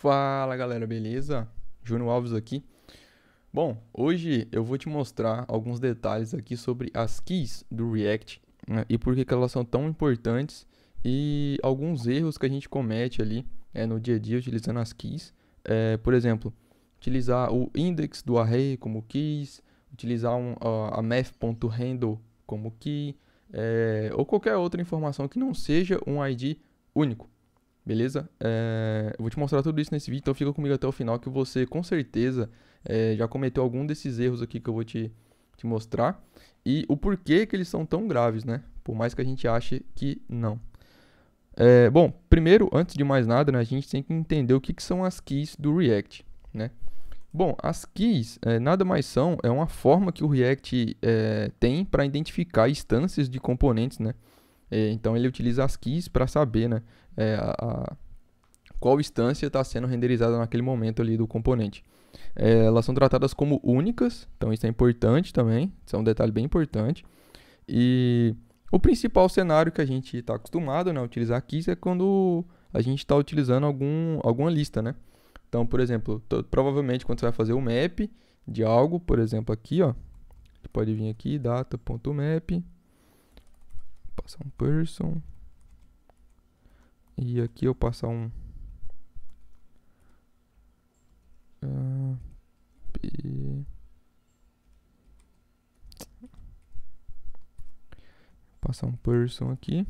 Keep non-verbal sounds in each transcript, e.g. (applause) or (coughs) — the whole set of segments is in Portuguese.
Fala galera, beleza? Júnior Alves aqui. Bom, hoje eu vou te mostrar alguns detalhes aqui sobre as keys do React né, e por que, que elas são tão importantes e alguns erros que a gente comete ali é, no dia a dia utilizando as keys. É, por exemplo, utilizar o index do array como keys, utilizar um, uh, a math.handle como key é, ou qualquer outra informação que não seja um ID único beleza? É, eu vou te mostrar tudo isso nesse vídeo, então fica comigo até o final que você com certeza é, já cometeu algum desses erros aqui que eu vou te, te mostrar e o porquê que eles são tão graves, né? Por mais que a gente ache que não. É, bom, primeiro, antes de mais nada, né, a gente tem que entender o que, que são as keys do React, né? Bom, as keys é, nada mais são, é uma forma que o React é, tem para identificar instâncias de componentes, né? É, então ele utiliza as keys para saber né, é, a, a qual instância está sendo renderizada naquele momento ali do componente. É, elas são tratadas como únicas, então isso é importante também, isso é um detalhe bem importante. E o principal cenário que a gente está acostumado né, a utilizar aqui é quando a gente está utilizando algum, alguma lista, né? Então, por exemplo, provavelmente quando você vai fazer o map de algo, por exemplo, aqui, ó, você pode vir aqui, data.map, passar um person. E aqui eu passar um. Ah, p... Passar um person aqui.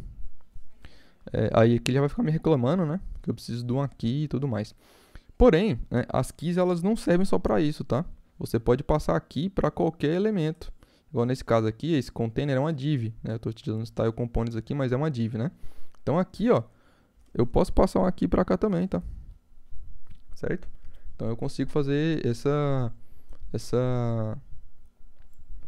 É, aí aqui já vai ficar me reclamando, né? Que eu preciso de um aqui e tudo mais. Porém, né, as keys elas não servem só para isso, tá? Você pode passar aqui para qualquer elemento. Igual nesse caso aqui, esse container é uma div, né? Eu estou utilizando style components aqui, mas é uma div, né? Então aqui, ó, eu posso passar um aqui para cá também, tá? Certo? Então eu consigo fazer essa essa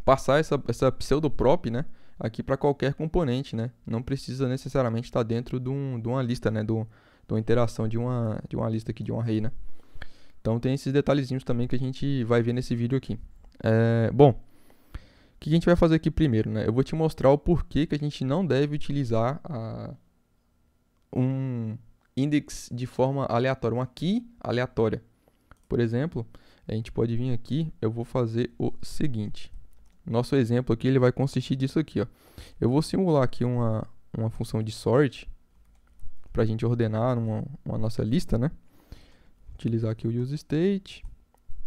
passar essa essa pseudo prop, né? Aqui para qualquer componente, né? Não precisa necessariamente estar tá dentro de, um, de uma lista, né? Do, de uma interação de uma de uma lista aqui de um array, né? Então tem esses detalhezinhos também que a gente vai ver nesse vídeo aqui. É, bom, que a gente vai fazer aqui primeiro, né? Eu vou te mostrar o porquê que a gente não deve utilizar a, um index de forma aleatória, uma key aleatória. Por exemplo, a gente pode vir aqui, eu vou fazer o seguinte. Nosso exemplo aqui ele vai consistir disso aqui, ó. Eu vou simular aqui uma, uma função de sort para a gente ordenar uma, uma nossa lista, né? Utilizar aqui o useState.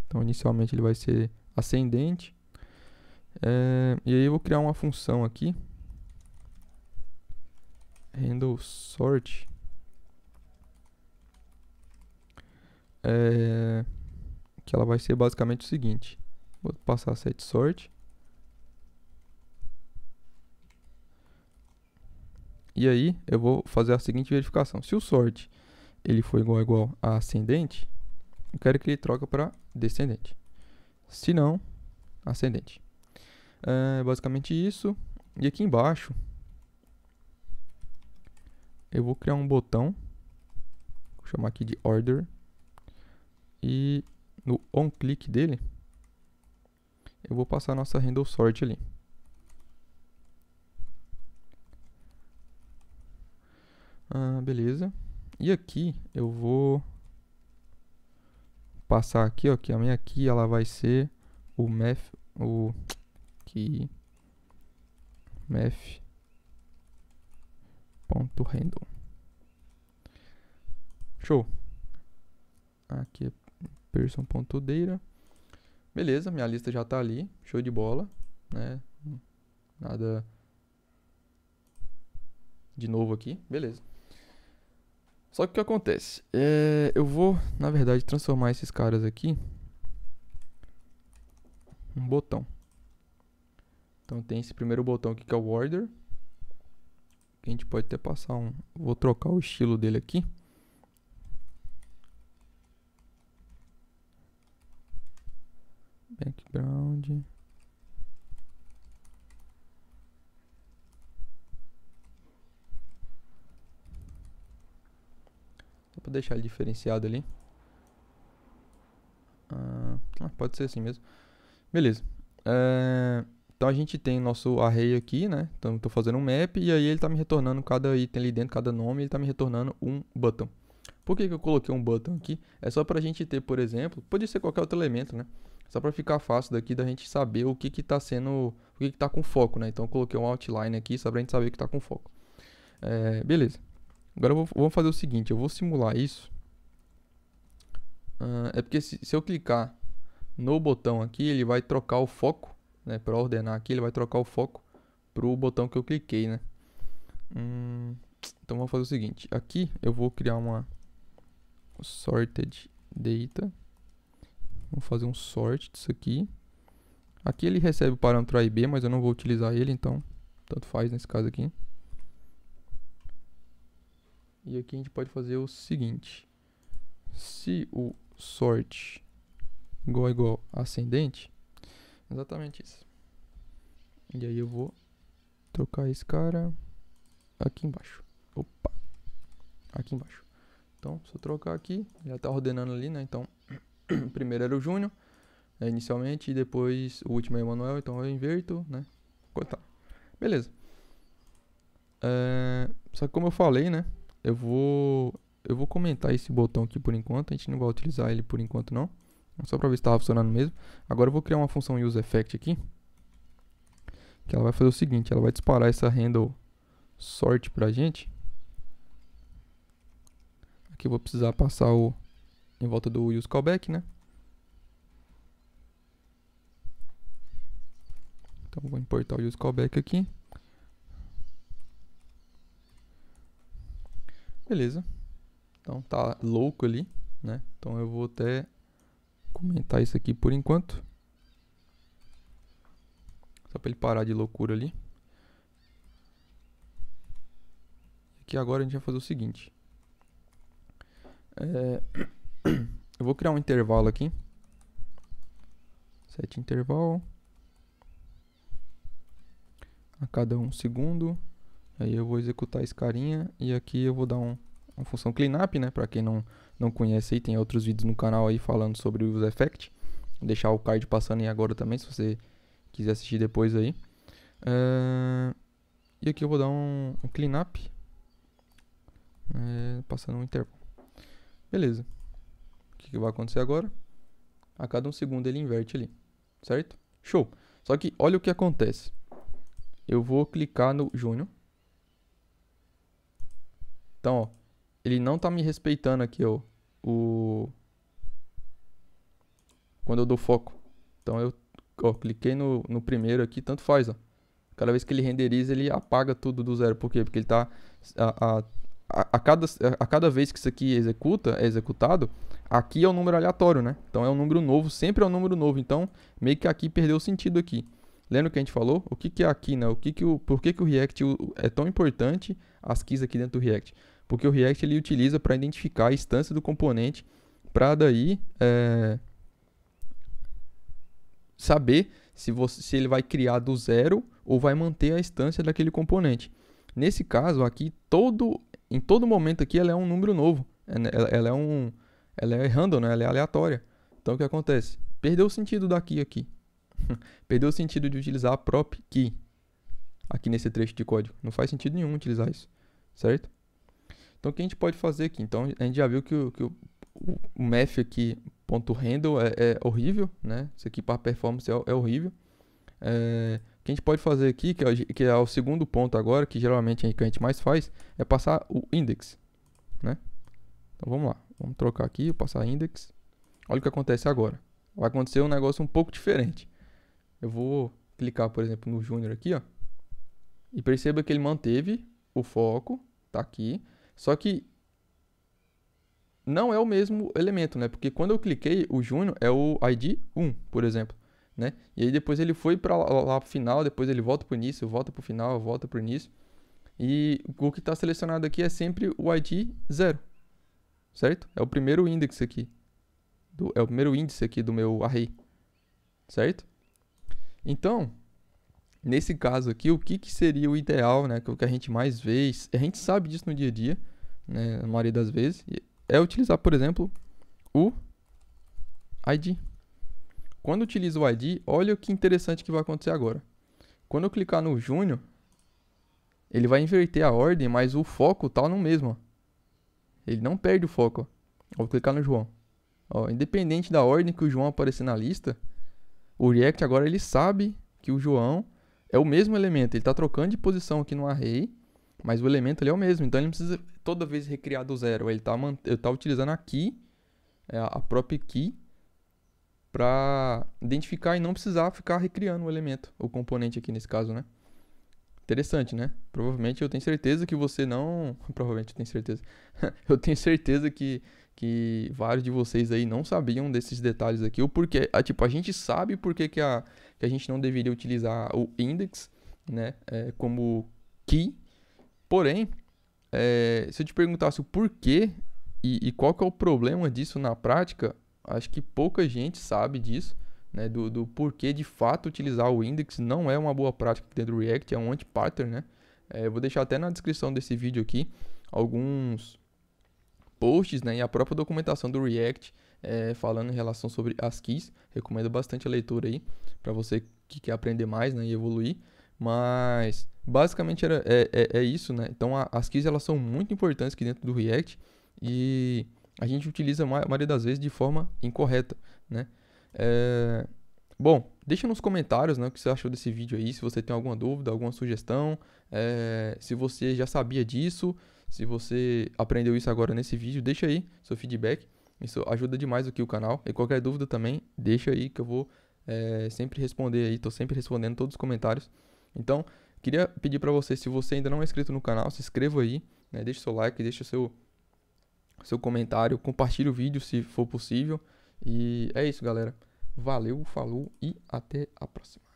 Então, inicialmente ele vai ser ascendente. É, e aí eu vou criar uma função aqui. Handle sort. É, que ela vai ser basicamente o seguinte. Vou passar set sort. E aí eu vou fazer a seguinte verificação. Se o sort ele for igual a igual a ascendente, eu quero que ele troque para descendente. Se não, ascendente. É basicamente isso. E aqui embaixo, eu vou criar um botão. Vou chamar aqui de order. E no onClick dele, eu vou passar a nossa handle sort ali. Ah, beleza. E aqui eu vou passar aqui, ó, que a minha aqui ela vai ser o math, o aqui math.random. Show. Aqui é person.data. Beleza, minha lista já está ali, show de bola, né? Nada de novo aqui, beleza. Só que o que acontece? É, eu vou, na verdade, transformar esses caras aqui um botão. Então tem esse primeiro botão aqui que é o Order. A gente pode até passar um... Vou trocar o estilo dele aqui. Background... para deixar ele diferenciado ali. Ah, pode ser assim mesmo. Beleza. É... Então a gente tem nosso array aqui, né? Então estou fazendo um map e aí ele está me retornando cada item ali dentro, cada nome, ele está me retornando um button. Por que, que eu coloquei um button aqui? É só para a gente ter, por exemplo, pode ser qualquer outro elemento, né? Só para ficar fácil daqui da gente saber o que está sendo, o que está com foco, né? Então eu coloquei um outline aqui só para a gente saber o que está com foco. É, beleza. Agora vou, fazer o seguinte, eu vou simular isso. Uh, é porque se, se eu clicar no botão aqui, ele vai trocar o foco né, para ordenar aqui, ele vai trocar o foco para o botão que eu cliquei, né? Hum, então vamos fazer o seguinte, aqui eu vou criar uma sorted data, vou fazer um sort disso aqui. Aqui ele recebe o parâmetro A e B, mas eu não vou utilizar ele, então tanto faz nesse caso aqui. E aqui a gente pode fazer o seguinte, se o sort igual a igual a ascendente, Exatamente isso. E aí eu vou trocar esse cara aqui embaixo. Opa! Aqui embaixo. Então, se eu trocar aqui, já tá ordenando ali, né? Então, (clears throat) primeiro era o Júnior, né, inicialmente, e depois o último é o Manuel então eu inverto, né? cortar Beleza. É, só que como eu falei, né? Eu vou, eu vou comentar esse botão aqui por enquanto, a gente não vai utilizar ele por enquanto não. Só para ver se estava funcionando mesmo. Agora eu vou criar uma função useEffect aqui. Que ela vai fazer o seguinte, ela vai disparar essa handle sort pra gente. Aqui eu vou precisar passar o em volta do useCallback, né? Então vou importar o useCallback aqui. Beleza. Então tá louco ali, né? Então eu vou até comentar isso aqui por enquanto. Só para ele parar de loucura ali. Aqui agora a gente vai fazer o seguinte. É, (coughs) eu vou criar um intervalo aqui. Set intervalo. A cada um segundo. Aí eu vou executar esse carinha. E aqui eu vou dar um, uma função cleanup, né? Para quem não não conhece aí, tem outros vídeos no canal aí falando sobre o Use Effect. Vou deixar o card passando aí agora também, se você quiser assistir depois aí. Ah, e aqui eu vou dar um, um é, passando um intervalo. Beleza. O que, que vai acontecer agora? A cada um segundo ele inverte ali, certo? Show. Só que olha o que acontece. Eu vou clicar no Júnior. Então, ó, ele não tá me respeitando aqui, ó. O... Quando eu dou foco. Então eu ó, cliquei no, no primeiro aqui, tanto faz, ó. Cada vez que ele renderiza, ele apaga tudo do zero. Por quê? Porque ele tá... A, a, a, cada, a cada vez que isso aqui executa, é executado, aqui é um número aleatório, né? Então é um número novo, sempre é um número novo. Então meio que aqui perdeu o sentido aqui. Lembra que a gente falou? O que, que é aqui, né? O que que o, por que, que o React é tão importante as keys aqui dentro do React? porque o React ele utiliza para identificar a instância do componente para daí é, saber se, você, se ele vai criar do zero ou vai manter a instância daquele componente. Nesse caso aqui, todo, em todo momento aqui ela é um número novo, é, né, ela, ela é um, ela é random, né? ela é aleatória. Então o que acontece? Perdeu o sentido daqui aqui. (laughs) Perdeu o sentido de utilizar a prop key aqui nesse trecho de código. Não faz sentido nenhum utilizar isso, certo? Então, o que a gente pode fazer aqui? Então, a gente já viu que o, que o, o math aqui, ponto handle, é, é, horrível, né? Isso aqui para performance é, é horrível. É, o que a gente pode fazer aqui, que é, que é o segundo ponto agora, que geralmente é o que a gente mais faz, é passar o index, né? Então, vamos lá. Vamos trocar aqui, passar index. Olha o que acontece agora. Vai acontecer um negócio um pouco diferente. Eu vou clicar, por exemplo, no Junior aqui, ó. E perceba que ele manteve o foco, tá aqui. Só que não é o mesmo elemento, né? Porque quando eu cliquei, o Júnior é o ID 1, por exemplo, né? E aí depois ele foi para lá, pro final, depois ele volta para o início, volta para o final, volta para o início. E o que está selecionado aqui é sempre o ID 0, certo? É o primeiro índice aqui, do, é o primeiro índice aqui do meu array, certo? Então, nesse caso aqui, o que, que seria o ideal, né? Que é o que a gente mais vê, a gente sabe disso no dia a dia, né? Na maioria das vezes, é utilizar, por exemplo, o ID. Quando utiliza o ID, olha o que interessante que vai acontecer agora. Quando eu clicar no Júnior, ele vai inverter a ordem, mas o foco tá no mesmo. Ó. Ele não perde o foco. Ó. Vou clicar no João. Ó, independente da ordem que o João aparecer na lista, o React agora ele sabe que o João é o mesmo elemento. Ele está trocando de posição aqui no array, mas o elemento ele é o mesmo. Então ele não precisa toda vez recriar do zero. Ele está tá utilizando a key, é, a própria key, para identificar e não precisar ficar recriando o elemento, o componente aqui nesse caso, né? Interessante, né? Provavelmente eu tenho certeza que você não. (laughs) Provavelmente eu tenho certeza. (laughs) eu tenho certeza que que vários de vocês aí não sabiam desses detalhes aqui, ou porque, ah, tipo, a gente sabe por que, que, a, que a gente não deveria utilizar o index, né, é, como key, porém, é, se eu te perguntasse o porquê e, e, qual que é o problema disso na prática, acho que pouca gente sabe disso, né, do, do porquê de fato utilizar o index não é uma boa prática dentro do React, é um anti-pattern, né, é, eu vou deixar até na descrição desse vídeo aqui alguns posts né, e a própria documentação do React é, falando em relação sobre as keys. Recomendo bastante a leitura aí para você que quer aprender mais né, e evoluir. Mas basicamente era, é, é, é isso, né? Então a, as keys elas são muito importantes aqui dentro do React e a gente utiliza a maioria das vezes de forma incorreta, né? É... Bom, deixa nos comentários né, o que você achou desse vídeo aí, se você tem alguma dúvida, alguma sugestão, é... se você já sabia disso, se você aprendeu isso agora nesse vídeo, deixa aí seu feedback. Isso ajuda demais aqui o canal. E qualquer dúvida também, deixa aí que eu vou é, sempre responder aí. Tô sempre respondendo todos os comentários. Então, queria pedir para você, se você ainda não é inscrito no canal, se inscreva aí. Né? Deixa seu like, deixa seu, seu comentário. Compartilhe o vídeo se for possível. E é isso, galera. Valeu, falou e até a próxima.